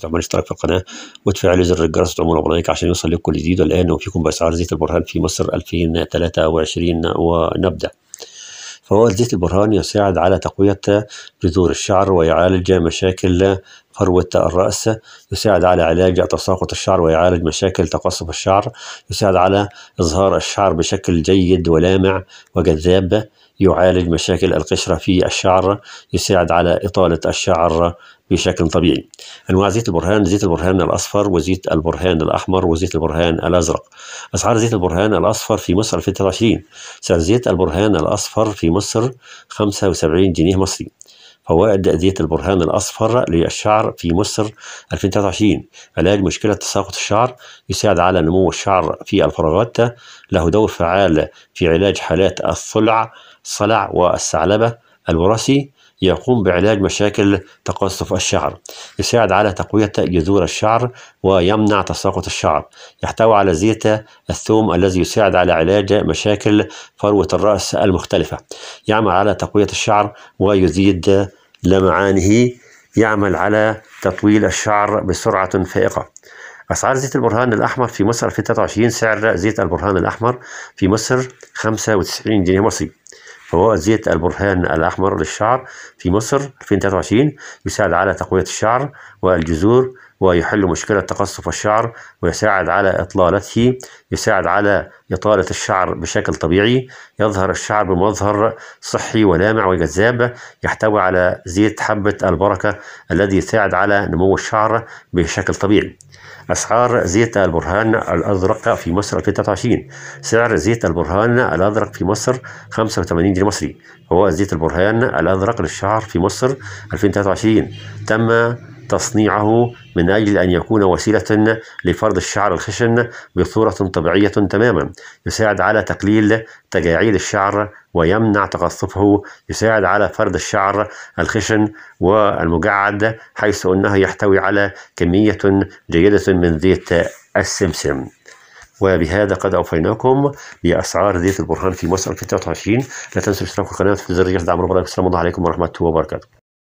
تعمل اشتراك في القناة وتفعل زر الجرس وتعمل لايك عشان يوصل لكم جديد والان وفيكم بأسعار زيت البرهان في مصر 2023 ونبدأ فهو زيت البرهان يساعد على تقوية بذور الشعر ويعالج مشاكل فروة الرأس يساعد على علاج تساقط الشعر ويعالج مشاكل تقصف الشعر يساعد على إظهار الشعر بشكل جيد ولامع وجذاب يعالج مشاكل القشرة في الشعر يساعد على إطالة الشعر بشكل طبيعي أنواع زيت البرهان زيت البرهان الأصفر وزيت البرهان الأحمر وزيت البرهان الأزرق أسعار زيت البرهان الأصفر في مصر 2023 سعر زيت البرهان الأصفر في مصر 75 جنيه مصري فوائد أدية البرهان الأصفر للشعر في مصر 2023 علاج مشكلة تساقط الشعر يساعد على نمو الشعر في الفراغات له دور فعال في علاج حالات الصلع صلع والثعلبة الوراثي يقوم بعلاج مشاكل تقصف الشعر يساعد على تقوية جذور الشعر ويمنع تساقط الشعر يحتوي على زيت الثوم الذي يساعد على علاج مشاكل فروة الرأس المختلفة يعمل على تقوية الشعر ويزيد لمعانه يعمل على تطويل الشعر بسرعة فائقة أسعار زيت البرهان الأحمر في مصر 2023 سعر زيت البرهان الأحمر في مصر 95 جنيه مصري فهو زيت البرهان الأحمر للشعر في مصر 2023 يساعد على تقوية الشعر والجذور ويحل مشكلة تقصف الشعر ويساعد على إطلالته يساعد على إطالة الشعر بشكل طبيعي يظهر الشعر بمظهر صحي ولامع وجذاب يحتوي على زيت حبة البركة الذي يساعد على نمو الشعر بشكل طبيعي أسعار زيت البرهان الأزرق في مصر 2023 سعر زيت البرهان الأزرق في مصر 85 جنيه مصري هو زيت البرهان الأزرق للشعر في مصر 2023 تم تصنيعه من أجل أن يكون وسيلة لفرد الشعر الخشن بصورة طبيعية تماما يساعد على تقليل تجاعيد الشعر ويمنع تقصفه يساعد على فرد الشعر الخشن والمجعد حيث أنه يحتوي على كمية جيدة من زيت السمسم وبهذا قد أوفيناكم بأسعار زيت البرهان في مصر 2023 لا تنسوا الاشتراك في القناة في زر الجرس دعم ربنا السلام عليكم ورحمة الله وبركاته